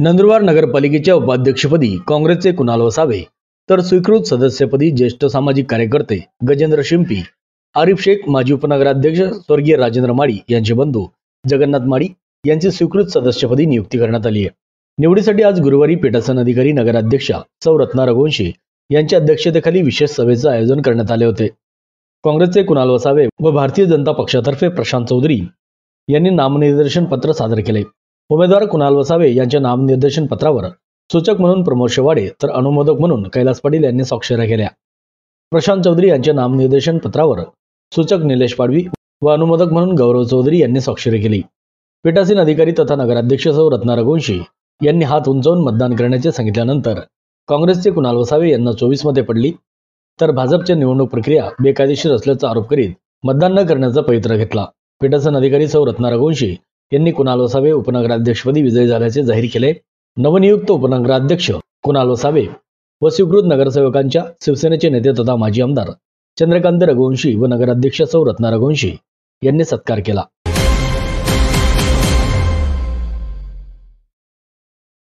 नंदुरबार नगरपालिकेच्या उपाध्यक्षपदी काँग्रेसचे कुणाल वसावे तर स्वीकृत सदस्यपदी ज्येष्ठ सामाजिक कार्यकर्ते गजेंद्र शिंपी आरिफ शेख माजी उपनगराध्यक्ष स्वर्गीय राजेंद्र माळी यांचे बंधू जगन्नाथ माळी यांची स्वीकृत सदस्यपदी नियुक्ती करण्यात आली आहे निवडीसाठी आज गुरुवारी पीठासन अधिकारी नगराध्यक्षा सौरत्ना रघुवंशी यांच्या अध्यक्षतेखाली विशेष सभेचं आयोजन करण्यात आले होते काँग्रेसचे कुणाल वसावे व भारतीय जनता पक्षातर्फे प्रशांत चौधरी यांनी नामनिर्देशन पत्र सादर केले उमेदवार कुणाल वसावे यांच्या नामनिर्देशन पत्रावर सूचक म्हणून प्रमोद शेवाडे तर अनुमोदक म्हणून कैलास पाटील यांनी स्वाक्षऱ्या केल्या प्रशांत चौधरी यांच्या नामनिर्देशन पत्रावर सूचक निलेश पाडवी व अनुमोदक म्हणून गौरव चौधरी यांनी स्वाक्षरी केली पीठासीन अधिकारी तथा नगराध्यक्ष सौ रत्ना यांनी हात उंचावून मतदान करण्याचे सांगितल्यानंतर काँग्रेसचे कुणाल वसावे यांना चोवीस मध्ये पडली तर भाजपच्या निवडणूक प्रक्रिया बेकायदेशीर असल्याचा आरोप करीत मतदान न करण्याचा पवित्र घेतला पीठासन अधिकारी सौ रत्ना रघुवंशी यांनी कुणाल वसावे उपनगराध्यक्षपदी विजयी झाल्याचे जाहीर केले नवनियुक्त उपनगराध्यक्ष कुणाल वसावे व स्वीकृत नगरसेवकांच्या शिवसेनेचे नेते तथा माजी आमदार चंद्रकांत रघुवंशी व नगराध्यक्ष सौ रत्ना रघुवंशी यांनी सत्कार केला